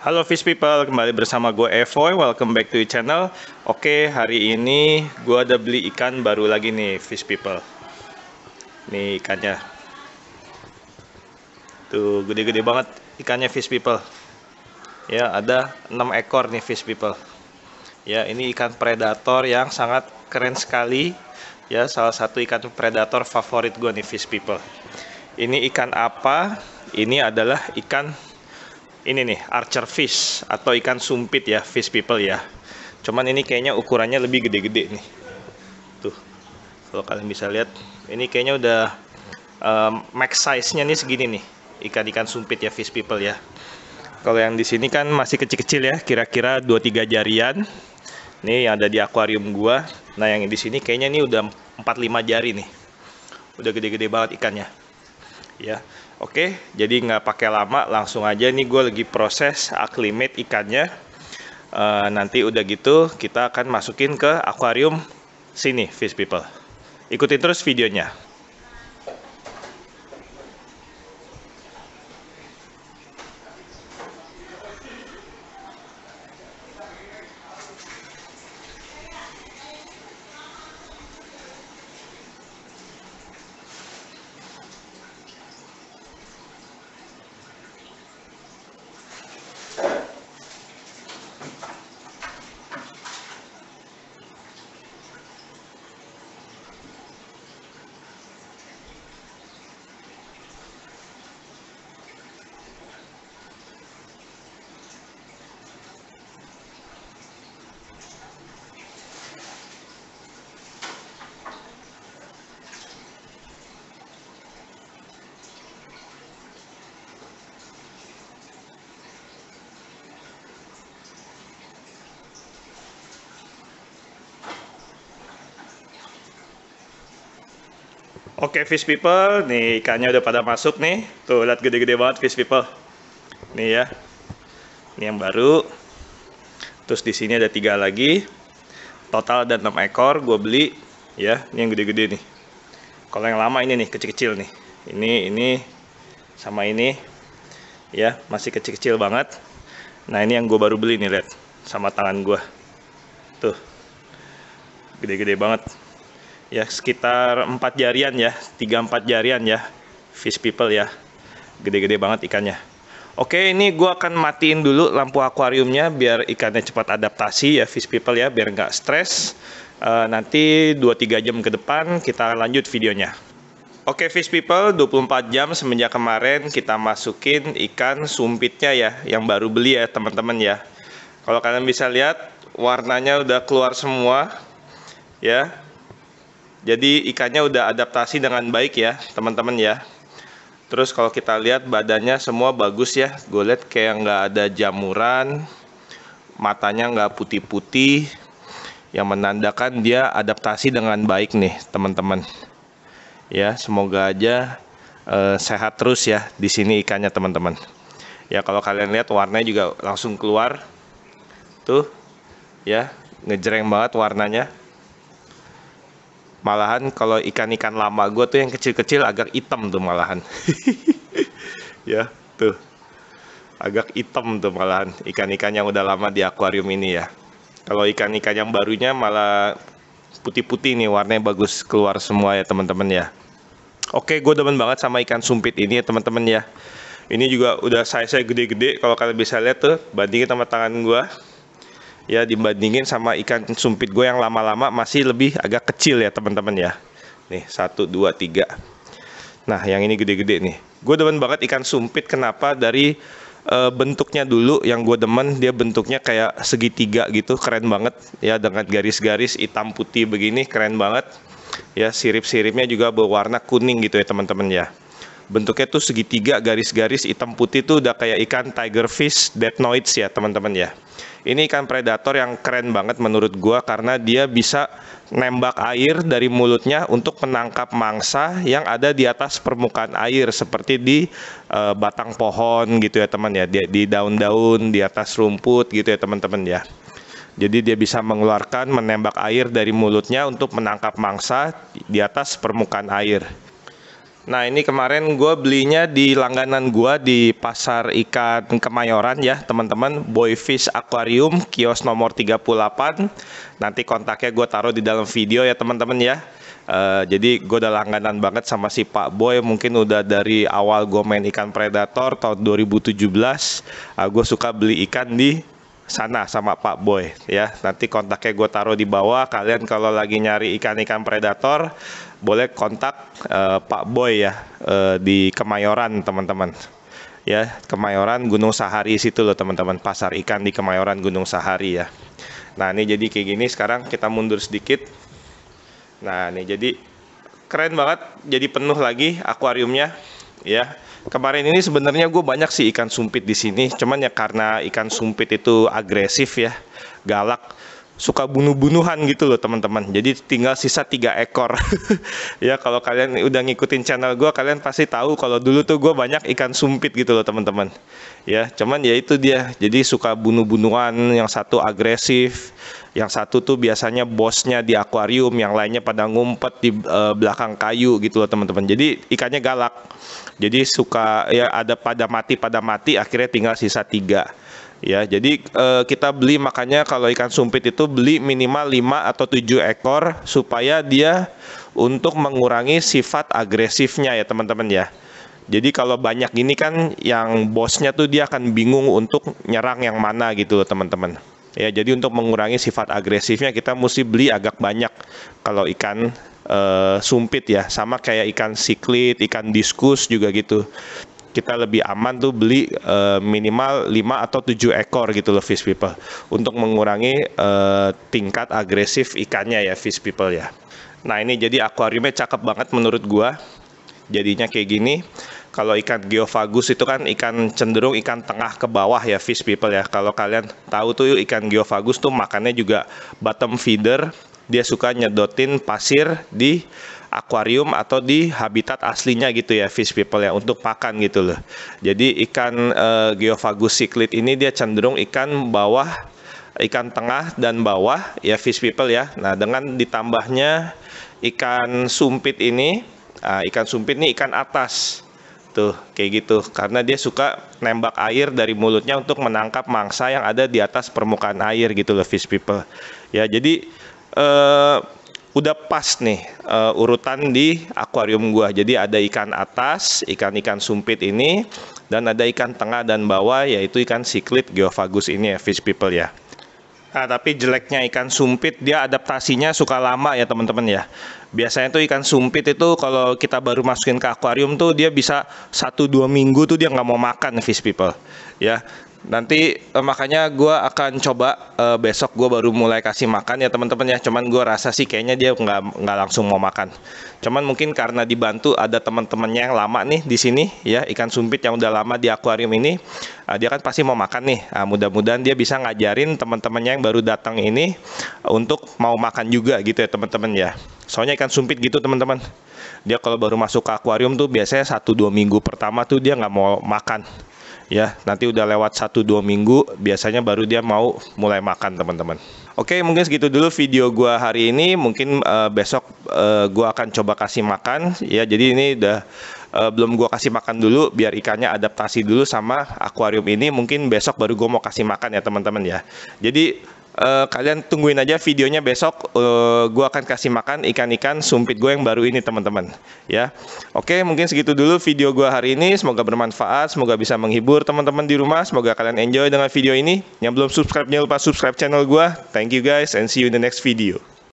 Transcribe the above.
Halo Fish People, kembali bersama gue Evoy, welcome back to your channel Oke, hari ini gue ada beli ikan baru lagi nih Fish People Ini ikannya Tuh, gede-gede banget ikannya Fish People Ya, ada 6 ekor nih Fish People Ya, ini ikan predator yang sangat keren sekali Ya, salah satu ikan predator favorit gue nih Fish People Ini ikan apa? Ini adalah ikan ini nih archer fish atau ikan sumpit ya fish people ya cuman ini kayaknya ukurannya lebih gede-gede nih tuh kalau kalian bisa lihat ini kayaknya udah um, max size nya nih segini nih ikan-ikan sumpit ya fish people ya kalau yang di sini kan masih kecil-kecil ya kira-kira 2-3 jarian ini yang ada di akuarium gua nah yang di sini kayaknya ini udah 4-5 jari nih udah gede-gede banget ikannya ya oke jadi nggak pakai lama langsung aja nih gue lagi proses aklimat ikannya e, nanti udah gitu kita akan masukin ke akuarium sini fish people ikutin terus videonya Oke fish people, nih ikannya udah pada masuk nih. Tuh lihat gede-gede banget fish people. Nih ya. Ini yang baru. Terus di sini ada tiga lagi. Total ada 6 ekor gue beli ya. Ini yang gede-gede nih. Kalau yang lama ini nih kecil-kecil nih. Ini ini sama ini ya, masih kecil-kecil banget. Nah, ini yang gue baru beli nih, lihat sama tangan gue. Tuh. Gede-gede banget ya sekitar empat jarian ya tiga empat jarian ya fish people ya gede-gede banget ikannya oke ini gua akan matiin dulu lampu akuariumnya biar ikannya cepat adaptasi ya fish people ya biar nggak stres uh, nanti 2-3 jam ke depan kita lanjut videonya Oke fish people 24 jam semenjak kemarin kita masukin ikan sumpitnya ya yang baru beli ya teman-teman ya kalau kalian bisa lihat warnanya udah keluar semua ya jadi ikannya udah adaptasi dengan baik ya, teman-teman ya. Terus kalau kita lihat badannya semua bagus ya. Gue lihat kayak nggak ada jamuran, matanya nggak putih-putih, yang menandakan dia adaptasi dengan baik nih, teman-teman. Ya, semoga aja eh, sehat terus ya di sini ikannya, teman-teman. Ya, kalau kalian lihat warnanya juga langsung keluar. Tuh, ya, ngejreng banget warnanya malahan kalau ikan-ikan lama gue tuh yang kecil-kecil agak hitam tuh malahan ya tuh agak hitam tuh malahan ikan-ikan yang udah lama di akuarium ini ya kalau ikan-ikan yang barunya malah putih-putih nih warnanya bagus keluar semua ya teman-teman ya oke gue demen banget sama ikan sumpit ini ya teman-teman ya ini juga udah size-nya gede-gede kalau kalian bisa lihat tuh bandingin sama tangan gue ya dibandingin sama ikan sumpit gue yang lama-lama masih lebih agak kecil ya teman-teman ya nih satu dua tiga nah yang ini gede-gede nih gue demen banget ikan sumpit kenapa dari e, bentuknya dulu yang gue demen dia bentuknya kayak segitiga gitu keren banget ya dengan garis-garis hitam putih begini keren banget ya sirip-siripnya juga berwarna kuning gitu ya teman-teman ya bentuknya tuh segitiga garis-garis hitam putih tuh udah kayak ikan tiger fish detnoids ya teman-teman ya ini ikan predator yang keren banget menurut gua karena dia bisa nembak air dari mulutnya untuk menangkap mangsa yang ada di atas permukaan air seperti di e, batang pohon gitu ya teman ya di, di daun-daun di atas rumput gitu ya teman-teman ya jadi dia bisa mengeluarkan menembak air dari mulutnya untuk menangkap mangsa di atas permukaan air Nah ini kemarin gue belinya di langganan gue di pasar ikan Kemayoran ya teman-teman Boyfish Aquarium kios nomor 38 Nanti kontaknya gue taruh di dalam video ya teman-teman ya Uh, jadi gue udah langganan banget sama si Pak Boy mungkin udah dari awal gue main ikan predator tahun 2017 uh, gue suka beli ikan di sana sama Pak Boy ya. Nanti kontaknya gue taruh di bawah. Kalian kalau lagi nyari ikan-ikan predator boleh kontak uh, Pak Boy ya uh, di Kemayoran teman-teman. Ya, Kemayoran Gunung Sahari situ loh teman-teman, pasar ikan di Kemayoran Gunung Sahari ya. Nah, ini jadi kayak gini sekarang kita mundur sedikit. Nah, ini jadi keren banget jadi penuh lagi akuariumnya ya. Kemarin ini sebenarnya gue banyak sih ikan sumpit di sini, cuman ya karena ikan sumpit itu agresif ya, galak suka bunuh-bunuhan gitu loh teman-teman. Jadi tinggal sisa tiga ekor. ya kalau kalian udah ngikutin channel gue, kalian pasti tahu kalau dulu tuh gue banyak ikan sumpit gitu loh teman-teman. Ya cuman ya itu dia. Jadi suka bunuh-bunuhan. Yang satu agresif, yang satu tuh biasanya bosnya di akuarium, yang lainnya pada ngumpet di uh, belakang kayu gitu loh teman-teman. Jadi ikannya galak. Jadi suka ya ada pada mati pada mati akhirnya tinggal sisa tiga. Ya, jadi e, kita beli makanya kalau ikan sumpit itu beli minimal 5 atau 7 ekor supaya dia untuk mengurangi sifat agresifnya ya teman-teman ya. Jadi kalau banyak gini kan yang bosnya tuh dia akan bingung untuk nyerang yang mana gitu loh teman-teman. Ya, jadi untuk mengurangi sifat agresifnya kita mesti beli agak banyak kalau ikan e, sumpit ya, sama kayak ikan siklit, ikan diskus juga gitu kita lebih aman tuh beli uh, minimal 5 atau 7 ekor gitu loh fish people untuk mengurangi uh, tingkat agresif ikannya ya fish people ya. Nah ini jadi akuariumnya cakep banget menurut gua. Jadinya kayak gini. Kalau ikan geofagus itu kan ikan cenderung ikan tengah ke bawah ya fish people ya. Kalau kalian tahu tuh ikan geofagus tuh makannya juga bottom feeder. Dia suka nyedotin pasir di akuarium atau di habitat aslinya gitu ya fish people ya untuk pakan gitu loh. Jadi ikan uh, eh, Geophagus cichlid ini dia cenderung ikan bawah ikan tengah dan bawah ya fish people ya. Nah, dengan ditambahnya ikan sumpit ini, uh, ikan sumpit ini ikan atas. Tuh, kayak gitu. Karena dia suka nembak air dari mulutnya untuk menangkap mangsa yang ada di atas permukaan air gitu loh fish people. Ya, jadi eh udah pas nih uh, urutan di akuarium gua. Jadi ada ikan atas, ikan-ikan sumpit ini dan ada ikan tengah dan bawah yaitu ikan siklit geophagus ini ya fish people ya. Nah, tapi jeleknya ikan sumpit dia adaptasinya suka lama ya teman-teman ya. Biasanya tuh ikan sumpit itu kalau kita baru masukin ke akuarium tuh dia bisa 1 2 minggu tuh dia nggak mau makan fish people. Ya. Nanti eh, makanya gue akan coba eh, besok gue baru mulai kasih makan ya teman-teman ya. Cuman gue rasa sih kayaknya dia nggak nggak langsung mau makan. Cuman mungkin karena dibantu ada teman-temannya yang lama nih di sini ya ikan sumpit yang udah lama di akuarium ini, eh, dia kan pasti mau makan nih. Nah, mudah-mudahan dia bisa ngajarin teman-temannya yang baru datang ini untuk mau makan juga gitu ya teman-teman ya. Soalnya ikan sumpit gitu teman-teman. Dia kalau baru masuk ke akuarium tuh biasanya satu dua minggu pertama tuh dia nggak mau makan ya nanti udah lewat 1-2 minggu biasanya baru dia mau mulai makan teman-teman Oke mungkin segitu dulu video gua hari ini mungkin uh, besok uh, gua akan coba kasih makan ya jadi ini udah uh, belum gua kasih makan dulu biar ikannya adaptasi dulu sama akuarium ini mungkin besok baru gua mau kasih makan ya teman-teman ya jadi uh, kalian tungguin aja videonya besok uh, eh, gue akan kasih makan ikan-ikan sumpit gue yang baru ini teman-teman ya oke mungkin segitu dulu video gue hari ini semoga bermanfaat semoga bisa menghibur teman-teman di rumah semoga kalian enjoy dengan video ini yang belum subscribe jangan lupa subscribe channel gue thank you guys and see you in the next video